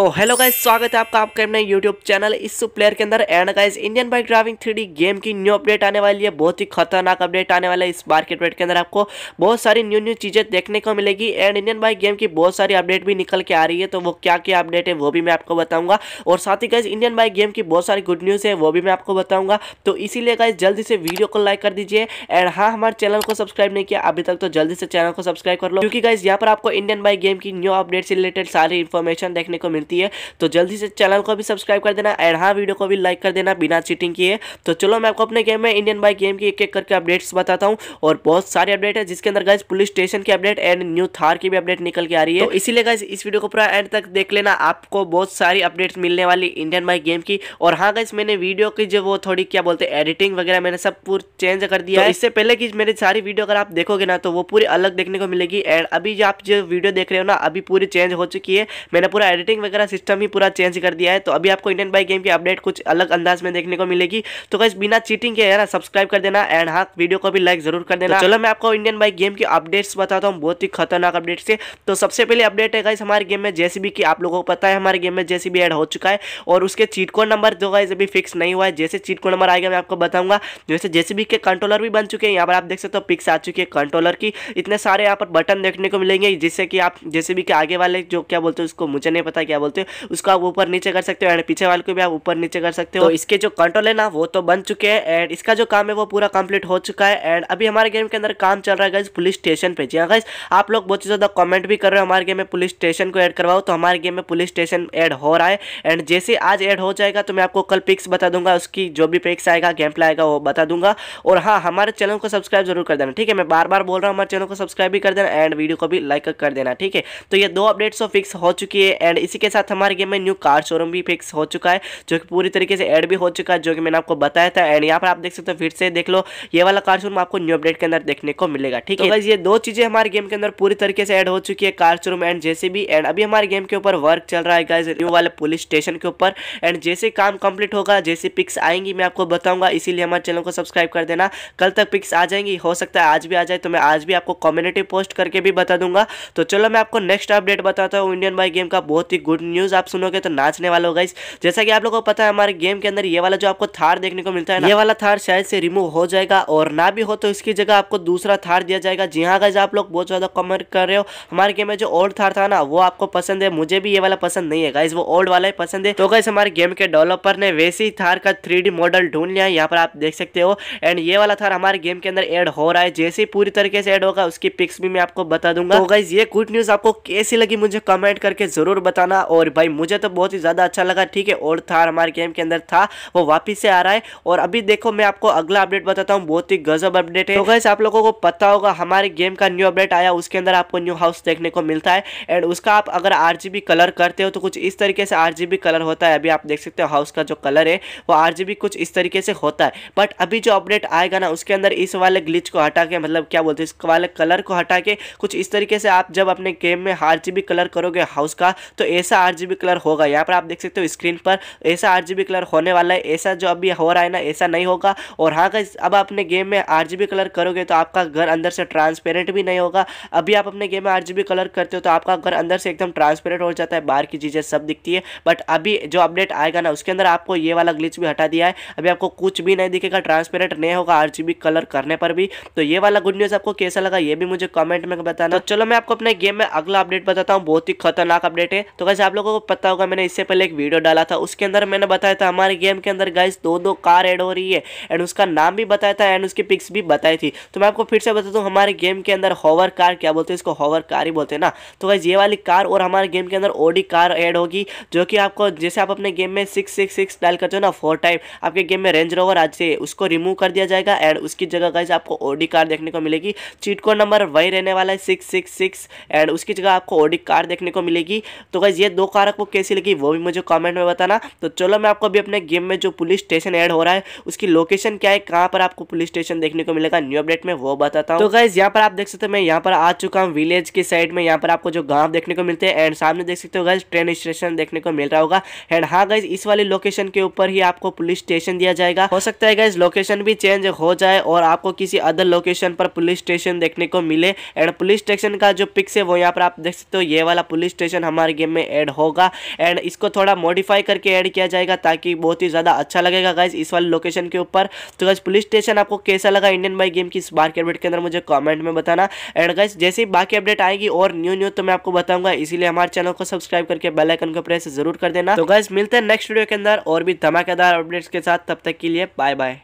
तो hello guys स्वागत है आपका आपके अपने यूट्यूब चैनल इस प्लेयर के अंदर and guys Indian bike driving three game की न्यू अपडेट आने वाली है बहुत ही खतरनाक अपडेट आने वाला है इस मार्केट रेट के अंदर आपको बहुत सारी न्यू न्यू चीज़ें देखने को मिलेगी एंड इंडियन बाइक गेम की बहुत सारी अपडेट भी निकल के आ रही है तो वो क्या क्या अपडेट है वो भी मैं आपको बताऊंगा और साथ ही गाइज इंडियन बाइक गेम की बहुत सारी गुड न्यूज़ है वो भी मैं आपको बताऊंगा तो इसीलिए गाइज जल्दी से वीडियो को लाइक कर दीजिए एंड हाँ हमारे चैनल को सब्सक्राइब नहीं किया अभी तक तो जल्दी से चैनल को सब्सक्राइब कर लो क्योंकि गाइज यहाँ पर आपको इंडियन बाइक गेम की न्यू अपडेट से रिलेटेड सारी इन्फॉर्मेशन देखने को मिलती है तो जल्दी से चैनल को भी सब्सक्राइब कर देना एंड हाँ वीडियो को भी लाइक कर देना बिना चीटिंग किए तो चलो मैं आपको अपने गेम में इंडियन बाइक गेम की एक एक करके अपडेट्स बताता हूँ और बहुत सारे अपडेट है जिसके अंदर गाइज पुलिस स्टेशन की अपडेट एंड न्यू थार की भी अपडेट निकल के आ रही है तो इसीलिए गाइज इस वीडियो को पूरा एंड तक देख लेना आपको बहुत सारी अपडेट्स मिलने वाली इंडियन बाइक गेम की और हाँ गाइज मैंने वीडियो की जो वो थोड़ी क्या बोलते हैं एडिटिंग वगैरह मैंने सब पूरा चेंज कर दिया तो है इससे पहले की मेरी सारी वीडियो अगर आप देखोगे ना तो वो पूरी अलग देखने को मिलेगी एंड अभी जो आप जो वीडियो देख रहे हो ना अभी पूरी चेंज हो चुकी है मैंने पूरा एडिटिंग वगैरह तरह सिस्टम ही पूरा चेंज कर दिया है तो अभी आपको इंडियन बाइक गेम की अपडेट कुछ अलग अंदाज में देखने को मिलेगी तो कैसे बिना चीटिंग के यार सब्सक्राइब कर देना एंड हाँ वीडियो को भी लाइक जरूर कर देना तो चलो मैं आपको इंडियन बाइक गेम की अपडेट्स बताता हूँ बहुत ही खतरनाक अपडेट से तो सबसे पहले अपडेट है कैसे हमारे गेम में जेसीबी की आप लोगों को पता है हमारे गेम में जेसीबी ऐड हो चुका है और उसके चीट कोड नंबर जो गाइस अभी फिक्स नहीं हुआ है जैसे चीट कोड नंबर आएगा मैं आपको बताऊंगा जैसे जेसीबी के कंट्रोलर भी बन चुके हैं यहाँ पर आप देख सकते हो पिक्स आ चुकी है कंट्रोलर की इतने सारे यहाँ पर बटन देखने को मिलेंगे जिससे कि आप जेसीबी के आगे वाले जो क्या बोलते हैं उसको मुझे नहीं पता क्या क्या बोलते हैं उसको आप ऊपर नीचे कर सकते हो एंड पीछे वाले को भी आप ऊपर नीचे कर सकते हो तो इसके जो कंट्रोल है ना वो तो बन चुके हैं एंड इसका जो काम है वो पूरा कंप्लीट हो चुका है एंड अभी हमारे गेम के अंदर काम चल रहा है गाइज पुलिस स्टेशन पे जी गाइज हाँ आप लोग बहुत ही ज़्यादा कमेंट भी कर रहे हो हमारे गेम में पुलिस स्टेशन को एड करवाओ तो हमारे गेम में पुलिस स्टेशन एड हो रहा है एंड जैसे आज एड हो जाएगा तो मैं आपको कल पिक्स बता दूंगा उसकी जो भी पिक्स आएगा गेम प्ले आएगा वो बता दूंगा और हाँ हमारे चैनल को सब्सक्राइब जरूर कर देना ठीक है मैं बार बार बोल रहा हूँ हमारे चैनल को सब्सक्राइब भी कर देना एंड वीडियो को भी लाइक कर देना ठीक है तो ये दो अपडेट्स फिक्स तो हो चुकी है एंड इसी के साथ हमारे गेम में न्यू कार शोरूम भी फिक्स हो चुका है जो कि पूरी तरीके से ऐड भी हो चुका है जो कि मैंने आपको बताया था एंड यहाँ पर आप देख सकते हो फिर से देख लो ये वाला कार शोरूम आपको न्यू अपडेट के अंदर देखने को मिलेगा ठीक तो है ये दो चीज़ें हमारे गेम के अंदर पूरी तरीके से एड हो चुकी है कार शोरूम एंड जैसे भी एंड अभी हमारे गेम के ऊपर वर्क चल रहा है न्यू वाले पुलिस स्टेशन के ऊपर एंड जैसे काम कंप्लीट होगा जैसे पिक्स आएंगी मैं आपको बताऊंगा इसीलिए हमारे चैनल को सब्सक्राइब कर देना कल तक पिक्स आ जाएंगी हो सकता है आज भी आ जाए तो मैं आज भी आपको कम्युनिटी पोस्ट करके भी बता दूंगा तो चलो मैं आपको नेक्स्ट अपडेट बताता हूँ इंडियन बाई गेम का बहुत ही गुड गुड न्यूज़ आप सुनोगे तो नाचने वाले हो गई जैसा कि आप लोगों को पता है हमारे गेम के अंदर ये वाला जो आपको थार देखने को मिलता है ये वाला थार शायद से रिमूव हो जाएगा और ना भी हो तो इसकी जगह आपको दूसरा थार दिया जाएगा जी हाँ गाइज आप लोग बहुत ज़्यादा कमेंट कर रहे हो हमारे गेम में जो ओल्ड थार था ना वो आपको पसंद है मुझे भी ये वाला पसंद नहीं है गाइज वो ओल्ड वाला ही पसंद है तो गाइज हमारे गेम के डेवलपर ने वैसे ही थार का थ्री मॉडल ढूंढ लिया है यहाँ पर आप देख सकते हो एंड ये वाला थार हमारे गेम के अंदर एड हो रहा है जैसे पूरी तरीके से एड होगा उसकी पिक्स भी मैं आपको बता दूंगा तो गाइज ये गुड न्यूज़ आपको कैसी लगी मुझे कमेंट करके जरूर बताना और भाई मुझे तो बहुत ही ज़्यादा अच्छा लगा ठीक है और थार हमारे गेम के अंदर था वो वापिस से आ रहा है और अभी देखो मैं आपको अगला अपडेट बताता हूँ बहुत ही गजब अपडेट है तो आप लोगों को पता होगा हमारे गेम का न्यू अपडेट आया उसके अंदर आपको न्यू हाउस देखने को मिलता है एंड उसका आप अगर आर कलर करते हो तो कुछ इस तरीके से आर कलर होता है अभी आप देख सकते हो हाउस का जो कलर है वो आर कुछ इस तरीके से होता है बट अभी जो अपडेट आएगा ना उसके अंदर इस वाले ग्लिच को हटा के मतलब क्या बोलते हैं इस वाले कलर को हटा के कुछ इस तरीके से आप जब अपने गेम में आर कलर करोगे हाउस का तो ऐसा ऐसा आर कलर होगा यहाँ पर आप देख सकते हो स्क्रीन पर ऐसा आर कलर होने वाला है ऐसा जो अभी हो रहा है ना ऐसा नहीं होगा और हाँ गाइज अब आप अपने गेम में आर कलर करोगे तो आपका घर अंदर से ट्रांसपेरेंट भी नहीं होगा अभी आप अपने गेम में आर कलर करते हो तो आपका घर अंदर से एकदम ट्रांसपेरेंट हो जाता है बाहर की चीज़ें सब दिखती है बट अभी जो अपडेट आएगा ना उसके अंदर आपको ये वाला ग्लिच भी हटा दिया है अभी आपको कुछ भी नहीं दिखेगा ट्रांसपेरेंट नहीं होगा आर कलर करने पर भी तो ये वाला गुड न्यूज़ आपको कैसा लगा ये भी मुझे कमेंट में बताना तो चलो मैं आपको अपने गेम में अगला अपडेट बताता हूँ बहुत ही खतरनाक अपडेट है तो कैसे आप लोगों को पता होगा मैंने इससे पहले एक वीडियो डाला था उसके अंदर मैंने बताया था हमारे गेम के अंदर गाइस दो दो कार ऐड हो रही है एंड उसका नाम भी बताया था एंड उसकी पिक्स भी बताई थी तो मैं आपको फिर से बताता हूँ हमारे गेम के अंदर होवर कार क्या बोलते हैं इसको होवर कार ही बोलते हैं ना तो गाइज ये वाली कार और हमारे गेम के अंदर ओडी कार एड होगी जो कि आपको जैसे आप अपने गेम में सिक्स सिक्स सिक्स डायल करते हो ना फोर टाइम आपके गेम में रेंज रोवर आज से उसको रिमूव कर दिया जाएगा एंड उसकी जगह गाइज आपको ओडी कार देखने को मिलेगी चीट कोड नंबर वही रहने वाला है सिक्स सिक्स सिक्स एंड उसकी जगह आपको ओडी कार देखने को मिलेगी तो गाइज ये दो कारक वो कैसी लगी वो भी मुझे कमेंट में बताना तो चलो मैं आपको अभी अपने गेम में जो पुलिस स्टेशन ऐड हो रहा है उसकी लोकेशन क्या है कहाँ पर आपको पुलिस स्टेशन देखने को मिलेगा न्यू अपडेट में वो बताता हूँ तो गाइज यहाँ पर आप देख सकते हो मैं यहाँ पर आ चुका हूँ विलेज के साइड में यहाँ पर आपको जो गाँव देखने को मिलते हैं एंड सामने देख सकते हो गाइज ट्रेन स्टेशन देखने को मिल रहा होगा एंड हाँ गाइज इस वाली लोकेशन के ऊपर ही आपको पुलिस स्टेशन दिया जाएगा हो सकता है गाइज लोकेशन भी चेंज हो जाए और आपको किसी अदर लोकेशन पर पुलिस स्टेशन देखने को मिले एंड पुलिस स्टेशन का जो पिक्स है वो यहाँ पर आप देख सकते हो ये वाला पुलिस स्टेशन हमारे गेम में एड ऐड होगा एंड इसको थोड़ा मॉडिफाई करके ऐड किया जाएगा ताकि बहुत ही ज़्यादा अच्छा लगेगा गाइज इस वाले लोकेशन के ऊपर तो गाइज पुलिस स्टेशन आपको कैसा लगा इंडियन बाई गेम की इस मार्केट अपडेट के अंदर मुझे कॉमेंट में बताना एंड गाइज जैसे ही बाकी अपडेट आएगी और न्यू न्यू तो मैं आपको बताऊंगा इसीलिए हमारे चैनल को सब्सक्राइब करके बेलाइकन को प्रेस जरूर कर देना तो गाइज मिलते हैं नेक्स्ट वीडियो के अंदर और भी धमाकेदार अपडेट्स के साथ तब तक के लिए बाय बाय